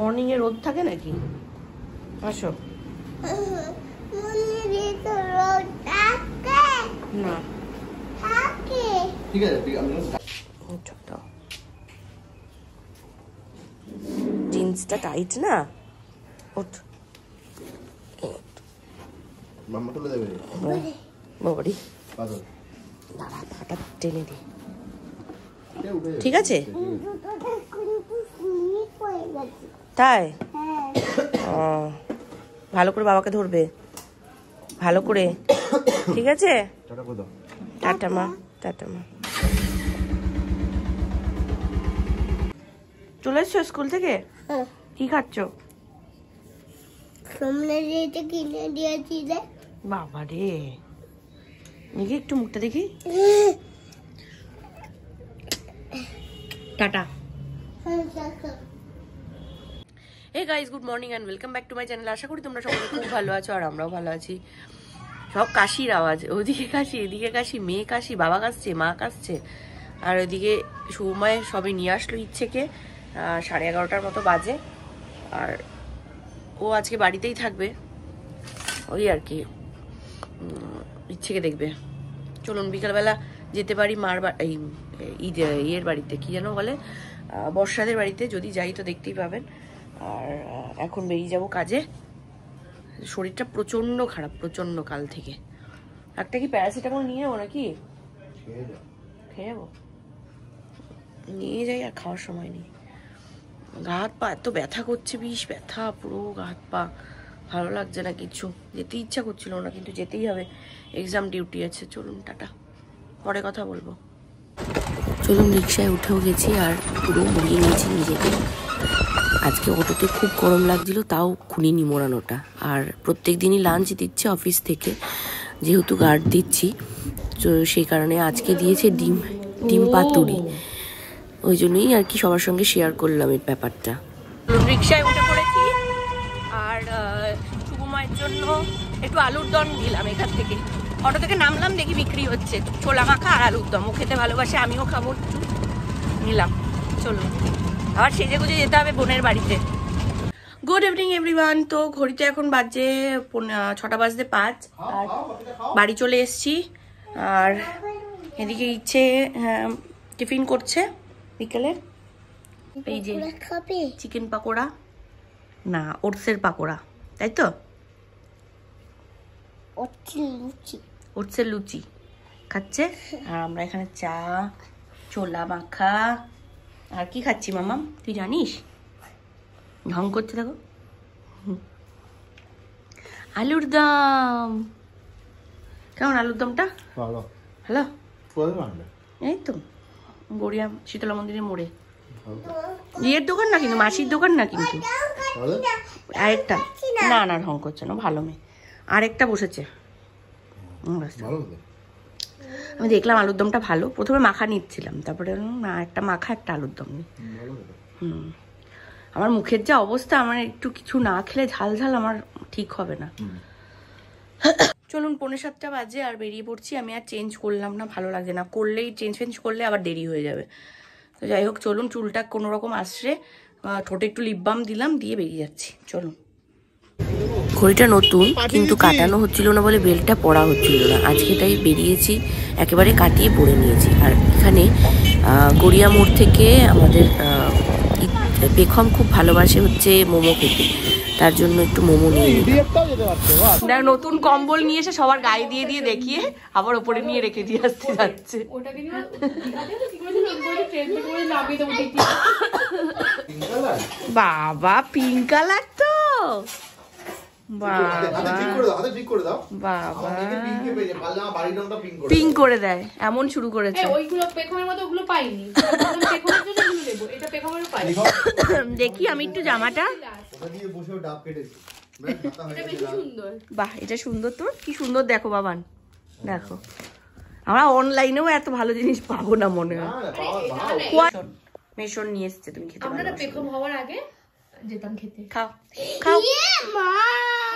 Morning এ রোদ থাকে নাকি আসো না জিন্সটা টাইট না ওঠ টেনে ঠিক আছে তাই ও ভালো করে বাবাকে ধরবে ভালো করে ঠিক আছে টাটা মা টাটা মা চলে এসছো স্কুল থেকে হ্যাঁ। কি খাচ্ছ কিনে দিয়েছি রে বাবা রে দেখি একটু মুখটা দেখি হ্যাঁ। টাটা হ্যাঁ, hey guys good morning and welcome back to my channel আশা করি তোমরা সবাই খুব ভালো আছো আর আমরাও ভালো আছি সব কাশির আওয়াজ ওদিকে কাশি এদিকে কাশি মেয়ে কাশি বাবা কাশছে মা কাশছে আর ওদিকে সময় সবই নিয়ে আসলো ইচ্ছেকে সাড়ে এগারোটার মতো বাজে আর ও আজকে বাড়িতেই থাকবে ওই আর কি ইচ্ছেকে দেখবে চলুন বিকালবেলা যেতে পারি মার এই ইয়ের বাড়িতে কি যেন বলে বর্ষাদের বাড়িতে যদি যাই তো দেখতেই পাবেন আর এখন বেরিয়ে যাব কাজে শরীরটা প্রচণ্ড খারাপ প্রচণ্ড কাল থেকে একটা কি প্যারাসিটামল নিয়ে যাবো নাকি খেয়ে যাবো নিয়ে যাই আর খাওয়ার সময় নেই গা হাত পা এত ব্যথা করছে বিষ ব্যথা পুরো গা হাত পা ভালো লাগছে না কিছু যেতে ইচ্ছা করছিল না কিন্তু যেতেই হবে এক্সাম ডিউটি আছে চলুন টাটা পরে কথা বলবো চলুন রিক্সায় উঠেও গেছি আর পুরো মুড়িয়ে নিয়েছি নিজেকে আজকে অটোতে খুব গরম লাগছিল তাও খুলিনি মোড়ানোটা আর প্রত্যেক দিনই লাঞ্চ দিচ্ছে অফিস থেকে যেহেতু গার্ড দিচ্ছি তো সেই কারণে আজকে দিয়েছে ডিম ডিম পাতুরি ওই জন্যই আর কি সবার সঙ্গে শেয়ার করলাম এই ব্যাপারটা রিক্সায় উঠে পড়েছি আর সুকুমায়ের জন্য একটু আলুর দম দিলাম এখান থেকে অটো থেকে নামলাম দেখি বিক্রি হচ্ছে ছোলা মাখা আর আলুর দম ও খেতে ভালোবাসে আমিও খাবো একটু নিলাম চলুন আবার সেজে গুজে যেতে হবে বোনের বাড়িতে গুড ইভিনিং এভরিওয়ান তো ঘড়িতে এখন বাজে ছটা বাজতে পাঁচ আর বাড়ি চলে এসছি আর এদিকে ইচ্ছে টিফিন করছে বিকেলে এই যে চিকেন পাকোড়া না ওটসের পাকোড়া তাই তো ওটসের লুচি খাচ্ছে আর আমরা এখানে চা ছোলা মাখা আর কি খাচ্ছি মামা তুই জানিস ঢং করতে থাকো আলুর দম কেমন আলুর দমটা ভালো হ্যালো এই তো গড়িয়া শীতলা মন্দিরের মোড়ে ইয়ের দোকান না কিন্তু মাসির দোকান না কিন্তু আরেকটা না না ঢং করছে না ভালো মেয়ে আরেকটা বসেছে ভালো আমি দেখলাম আলুর দমটা ভালো প্রথমে মাখা নিচ্ছিলাম তারপরে না একটা মাখা একটা আলুর দম হুম আমার মুখের যা অবস্থা আমার একটু কিছু না খেলে ঝাল ঝাল আমার ঠিক হবে না চলুন পনেরো সাতটা বাজে আর বেরিয়ে পড়ছি আমি আর চেঞ্জ করলাম না ভালো লাগে না করলেই চেঞ্জ ফেঞ্জ করলে আবার দেরি হয়ে যাবে তো যাই হোক চলুন চুলটা কোনোরকম আসছে ঠোঁটে একটু লিপ বাম দিলাম দিয়ে বেরিয়ে যাচ্ছি চলুন ঘড়িটা নতুন কিন্তু কাটানো হচ্ছিল না বলে বেলটা পরা হচ্ছিল না আজকে তাই বেরিয়েছি একেবারে কাটিয়ে পরে নিয়েছি আর এখানে গড়িয়া মোড় থেকে আমাদের পেখম খুব ভালোবাসে হচ্ছে মোমো খেতে তার জন্য একটু মোমো নিয়ে নিলাম নতুন কম্বল নিয়ে এসে সবার গায়ে দিয়ে দিয়ে দেখিয়ে আবার ওপরে নিয়ে রেখে দিয়ে আসতে যাচ্ছে বাবা পিঙ্ক কালার তো করে দেয় এমন শুরু দেখি আমি একটু জামাটা বাহ এটা সুন্দর তো কি সুন্দর দেখো বাবান দেখো আমরা অনলাইনেও এত ভালো জিনিস পাবো না মনে হয় মেশন নিয়ে এসছে তুমি খেতে পেখম হওয়ার আগে যেতাম খেতে খাও খাও ইয়ে, মা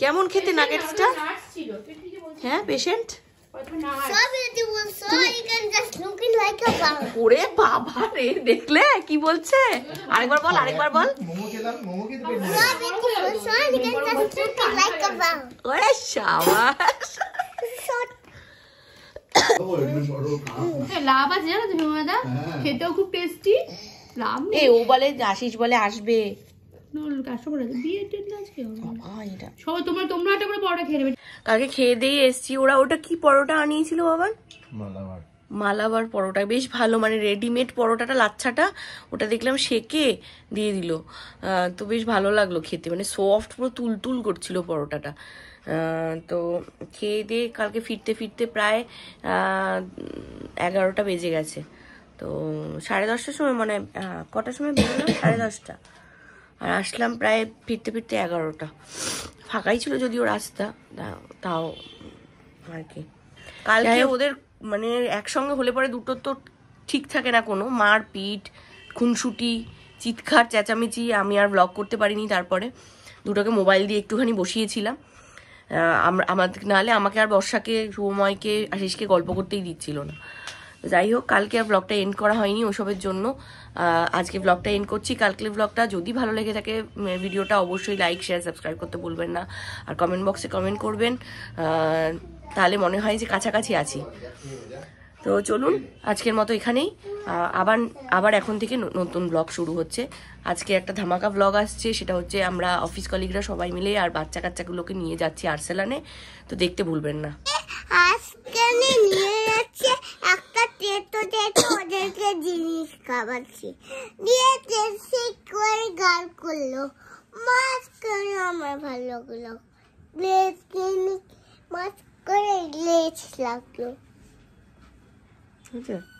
কেমন খেতে নাগেটসটা হ্যাঁ পেশেন্ট বাবা দেখলে বলছে আরেকবার বল বল হ্যাঁ, লাভ আছে তুমি হ্যাঁ। খেতেও খুব টেস্টি লাভ নেই ও বলে আশিস বলে আসবে কালকে খেয়ে দিয়ে ওরা ওটা কি পরোটা মালাবার মালাবার পরোটা বেশ ভালো মানে রেডিমেড পরোটাটা লাচ্ছাটা ওটা দেখলাম সেকে দিয়ে দিল তো বেশ ভালো লাগলো খেতে মানে সফট পুরো তুলতুল করছিল পরোটাটা তো খেয়ে দিয়ে কালকে ফিরতে ফিরতে প্রায় এগারোটা বেজে গেছে তো সাড়ে দশটার সময় মানে কটার সময় বেরোলাম সাড়ে দশটা আর আসলাম প্রায় ফিরতে ফিরতে এগারোটা ফাঁকাই ছিল যদিও রাস্তা তাও আর কি কালকে ওদের মানে একসঙ্গে হলে পরে দুটোর তো ঠিক থাকে না কোনো মার পিট খুনসুটি চিৎকার চেঁচামেচি আমি আর ব্লগ করতে পারিনি তারপরে দুটোকে মোবাইল দিয়ে একটুখানি বসিয়েছিলাম আমার নাহলে আমাকে আর বর্ষাকে সুময়কে আশিসকে গল্প করতেই দিচ্ছিল না যাই হোক কালকে আর ব্লগটা এন্ড করা হয়নি ওসবের জন্য আজকে ব্লগটা এন্ড করছি কালকের ব্লগটা যদি ভালো লেগে থাকে ভিডিওটা অবশ্যই লাইক শেয়ার সাবস্ক্রাইব করতে বলবেন না আর কমেন্ট বক্সে কমেন্ট করবেন তাহলে মনে হয় যে কাছাকাছি আছি তো চলুন আজকের মতো এখানেই আবার আবার এখন থেকে নতুন ব্লগ শুরু হচ্ছে আজকে একটা ধামাকা ব্লগ আসছে সেটা হচ্ছে আমরা অফিস কলিগরা সবাই মিলে আর বাচ্চা কাচ্চাগুলোকে নিয়ে যাচ্ছি আর্সেলানে তো দেখতে ভুলবেন না ওদেরকে জিনিস খাওয়াচ্ছি দিয়ে ঠিক করে গাল করলো মাছ করে আমার ভালো লাগলো লেজ কিনে মাছ করে লেজ লাগলো বুঝলে